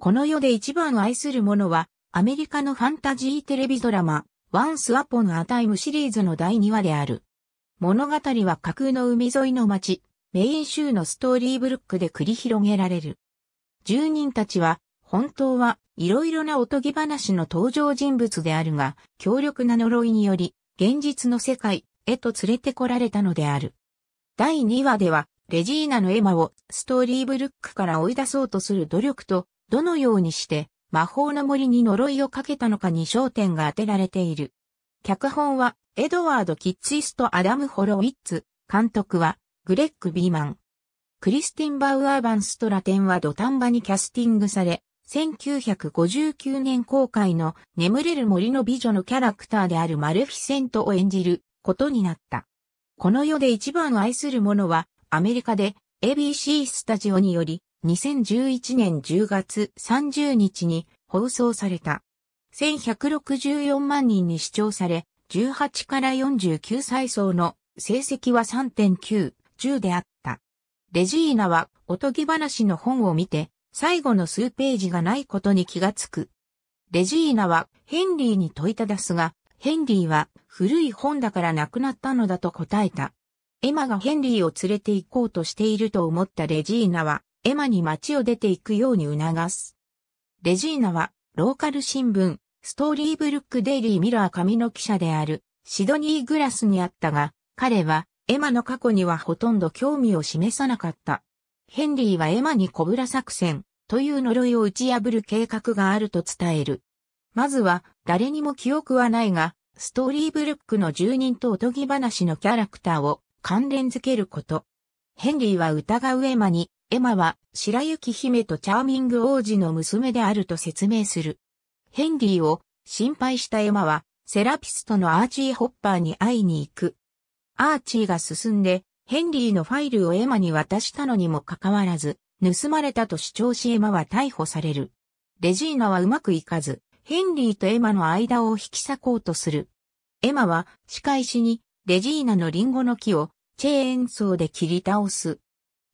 この世で一番愛するものは、アメリカのファンタジーテレビドラマ、ワンスアポンアタイムシリーズの第2話である。物語は架空の海沿いの街、メイン州のストーリーブルックで繰り広げられる。住人たちは、本当はいろいろなおとぎ話の登場人物であるが、強力な呪いにより、現実の世界へと連れてこられたのである。第2話では、レジーナのエマをストーリーブルックから追い出そうとする努力と、どのようにして魔法の森に呪いをかけたのかに焦点が当てられている。脚本はエドワード・キッチスト・アダム・ホロウィッツ、監督はグレッグ・ビーマン。クリスティン・バウアーバン・ストラテンは土壇場にキャスティングされ、1959年公開の眠れる森の美女のキャラクターであるマルフィセントを演じることになった。この世で一番愛する者はアメリカで ABC スタジオにより2011年10月30日に放送された。1164万人に視聴され、18から49歳層の成績は3.9、10であった。レジーナはおとぎ話の本を見て、最後の数ページがないことに気がつく。レジーナはヘンリーに問いただすが、ヘンリーは古い本だから亡くなったのだと答えた。エマがヘンリーを連れて行こうとしていると思ったレジーナは、エマに街を出ていくように促す。レジーナは、ローカル新聞、ストーリーブルックデイリーミラー紙の記者である、シドニー・グラスにあったが、彼は、エマの過去にはほとんど興味を示さなかった。ヘンリーはエマにコブラ作戦という呪いを打ち破る計画があると伝える。まずは、誰にも記憶はないが、ストーリーブルックの住人とおとぎ話のキャラクターを関連づけること。ヘンリーは疑うエマにエマは白雪姫とチャーミング王子の娘であると説明する。ヘンリーを心配したエマはセラピストのアーチー・ホッパーに会いに行く。アーチーが進んでヘンリーのファイルをエマに渡したのにもかかわらず、盗まれたと主張しエマは逮捕される。レジーナはうまくいかず、ヘンリーとエマの間を引き裂こうとする。エマは仕返しにレジーナのリンゴの木をチェーンソーで切り倒す。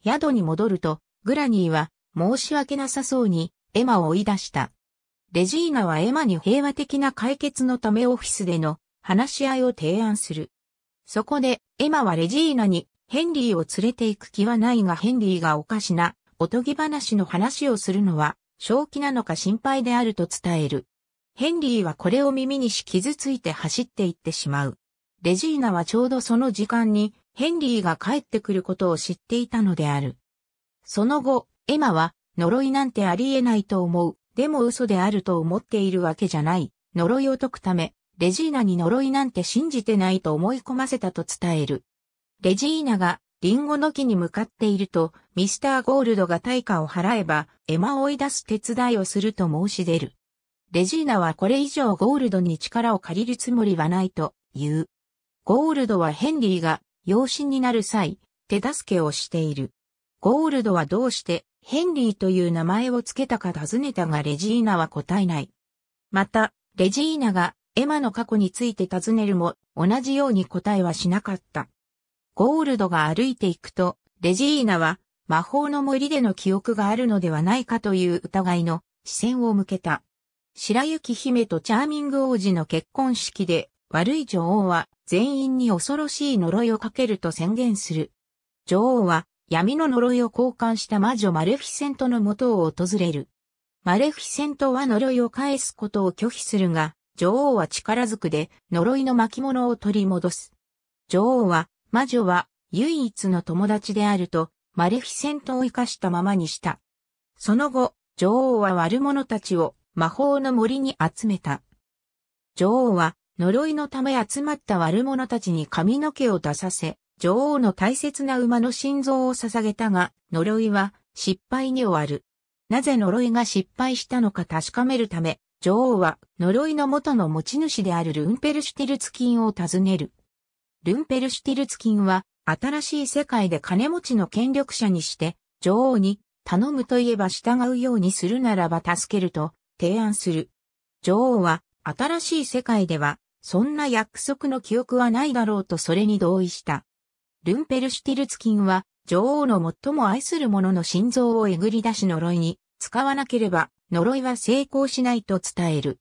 宿に戻ると、グラニーは申し訳なさそうにエマを追い出した。レジーナはエマに平和的な解決のためオフィスでの話し合いを提案する。そこでエマはレジーナにヘンリーを連れて行く気はないがヘンリーがおかしなおとぎ話の話をするのは正気なのか心配であると伝える。ヘンリーはこれを耳にし傷ついて走って行ってしまう。レジーナはちょうどその時間にヘンリーが帰ってくることを知っていたのである。その後、エマは、呪いなんてありえないと思う。でも嘘であると思っているわけじゃない。呪いを解くため、レジーナに呪いなんて信じてないと思い込ませたと伝える。レジーナがリンゴの木に向かっていると、ミスターゴールドが対価を払えば、エマを追い出す手伝いをすると申し出る。レジーナはこれ以上ゴールドに力を借りるつもりはないと言う。ゴールドはヘンリーが養子になる際、手助けをしている。ゴールドはどうしてヘンリーという名前を付けたか尋ねたがレジーナは答えない。また、レジーナがエマの過去について尋ねるも同じように答えはしなかった。ゴールドが歩いていくと、レジーナは魔法の森での記憶があるのではないかという疑いの視線を向けた。白雪姫とチャーミング王子の結婚式で悪い女王は全員に恐ろしい呪いをかけると宣言する。女王は闇の呪いを交換した魔女マレフィセントの元を訪れる。マレフィセントは呪いを返すことを拒否するが、女王は力ずくで呪いの巻物を取り戻す。女王は、魔女は唯一の友達であると、マレフィセントを生かしたままにした。その後、女王は悪者たちを魔法の森に集めた。女王は呪いのため集まった悪者たちに髪の毛を出させ、女王の大切な馬の心臓を捧げたが、呪いは失敗に終わる。なぜ呪いが失敗したのか確かめるため、女王は呪いの元の持ち主であるルンペルシュティルツキンを訪ねる。ルンペルシュティルツキンは新しい世界で金持ちの権力者にして女王に頼むといえば従うようにするならば助けると提案する。女王は新しい世界ではそんな約束の記憶はないだろうとそれに同意した。ルンペルシュティルツキンは、女王の最も愛する者の心臓をえぐり出し呪いに、使わなければ、呪いは成功しないと伝える。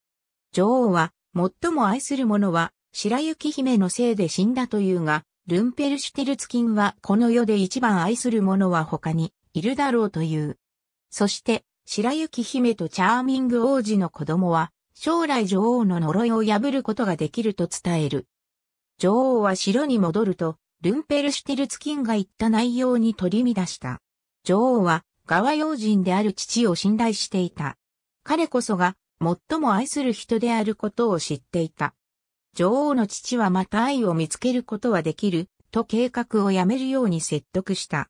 女王は、最も愛する者は、白雪姫のせいで死んだというが、ルンペルシュテルツキンはこの世で一番愛する者は他にいるだろうという。そして、白雪姫とチャーミング王子の子供は、将来女王の呪いを破ることができると伝える。女王は城に戻ると、ルンペルシュテルツキンが言った内容に取り乱した。女王は、ガワ用人である父を信頼していた。彼こそが、最も愛する人であることを知っていた。女王の父はまた愛を見つけることはできる、と計画をやめるように説得した。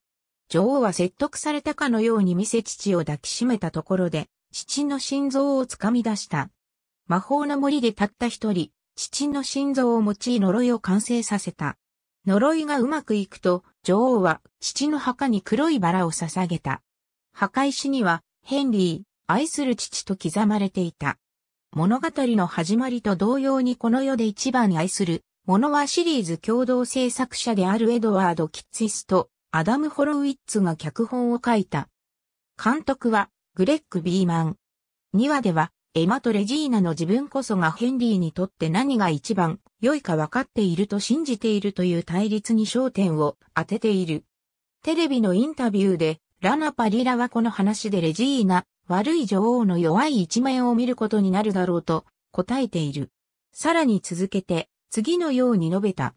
女王は説得されたかのように見せ父を抱きしめたところで、父の心臓をつかみ出した。魔法の森でたった一人、父の心臓を用い呪いを完成させた。呪いがうまくいくと、女王は父の墓に黒いバラを捧げた。墓石には、ヘンリー、愛する父と刻まれていた。物語の始まりと同様にこの世で一番愛する、ものはシリーズ共同制作者であるエドワード・キッツィスと、アダム・ホロウィッツが脚本を書いた。監督は、グレッグ・ビーマン。2話では、エマとレジーナの自分こそがヘンリーにとって何が一番良いか分かっていると信じているという対立に焦点を当てている。テレビのインタビューで、ラナパリラはこの話でレジーナ、悪い女王の弱い一面を見ることになるだろうと答えている。さらに続けて、次のように述べた。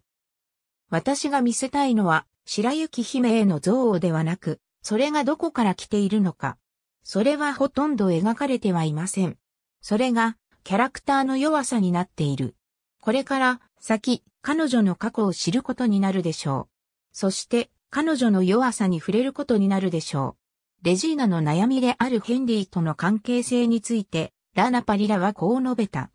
私が見せたいのは、白雪姫への憎悪ではなく、それがどこから来ているのか。それはほとんど描かれてはいません。それがキャラクターの弱さになっている。これから先、彼女の過去を知ることになるでしょう。そして彼女の弱さに触れることになるでしょう。レジーナの悩みであるヘンリーとの関係性について、ラーナパリラはこう述べた。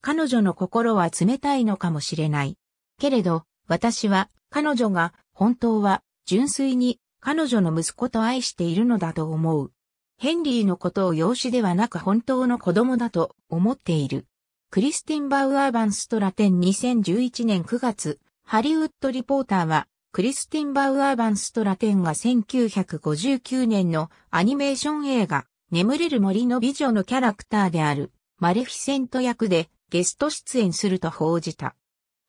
彼女の心は冷たいのかもしれない。けれど、私は彼女が本当は純粋に彼女の息子と愛しているのだと思う。ヘンリーのことを養子ではなく本当の子供だと思っている。クリスティン・バウアー・バン・ストラテン2011年9月、ハリウッドリポーターは、クリスティン・バウアー・バン・ストラテンが1959年のアニメーション映画、眠れる森の美女のキャラクターである、マレフィセント役でゲスト出演すると報じた。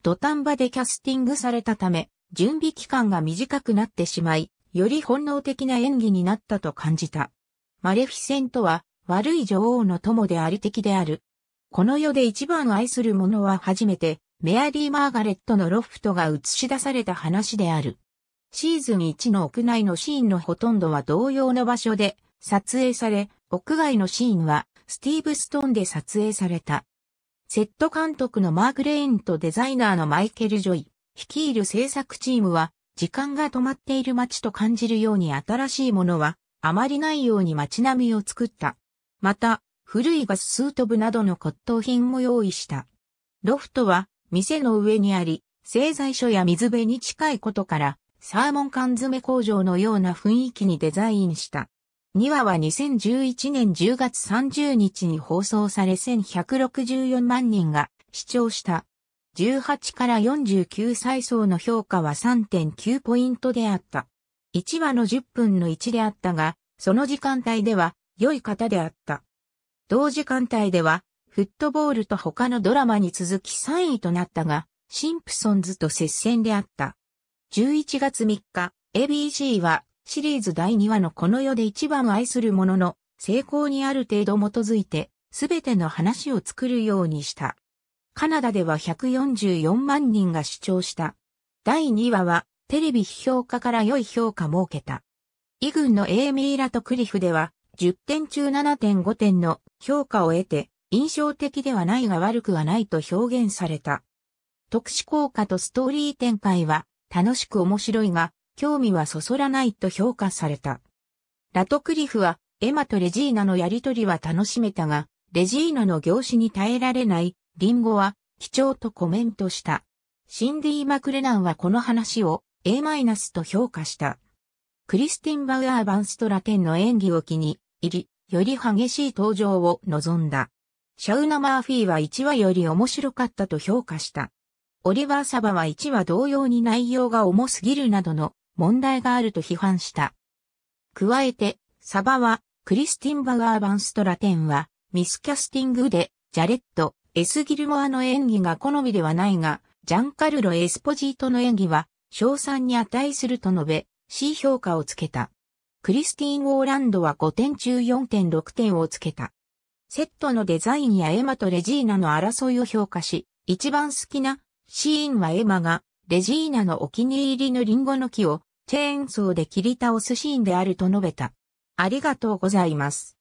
土壇場でキャスティングされたため、準備期間が短くなってしまい、より本能的な演技になったと感じた。マレフィセントは悪い女王の友であり敵である。この世で一番愛する者は初めてメアリー・マーガレットのロフトが映し出された話である。シーズン1の屋内のシーンのほとんどは同様の場所で撮影され、屋外のシーンはスティーブ・ストーンで撮影された。セット監督のマーク・レインとデザイナーのマイケル・ジョイ、率いる制作チームは、時間が止まっている街と感じるように新しいものはあまりないように街並みを作った。また、古いガススートブなどの骨董品も用意した。ロフトは店の上にあり、製材所や水辺に近いことから、サーモン缶詰工場のような雰囲気にデザインした。2話は2011年10月30日に放送され1164万人が視聴した。18から49歳層の評価は3.9ポイントであった。1話の10分の1であったが、その時間帯では良い方であった。同時間帯では、フットボールと他のドラマに続き3位となったが、シンプソンズと接戦であった。11月3日、ABC はシリーズ第2話のこの世で一番愛するものの成功にある程度基づいて全ての話を作るようにした。カナダでは144万人が視聴した。第2話はテレビ批評家から良い評価も受けた。イ軍のエーミーラとクリフでは、10点中7.5点の評価を得て、印象的ではないが悪くはないと表現された。特殊効果とストーリー展開は、楽しく面白いが、興味はそそらないと評価された。ラトクリフは、エマとレジーナのやりとりは楽しめたが、レジーナの業種に耐えられない、リンゴは、貴重とコメントした。シンディ・マクレナンはこの話を、A- と評価した。クリスティン・バウアー・バンストラテンの演技を気に入り、より激しい登場を望んだ。シャウナ・マーフィーは1話より面白かったと評価した。オリバー・サバは1話同様に内容が重すぎるなどの問題があると批判した。加えて、サバは、クリスティン・バウアー・バンストラテンは、ミスキャスティングで、ジャレット、エス・ギルモアの演技が好みではないが、ジャンカルロ・エスポジートの演技は、賞賛に値すると述べ、C 評価をつけた。クリスティーン・ォーランドは5点中4.6点をつけた。セットのデザインやエマとレジーナの争いを評価し、一番好きなシーンはエマがレジーナのお気に入りのリンゴの木をチェーンソーで切り倒すシーンであると述べた。ありがとうございます。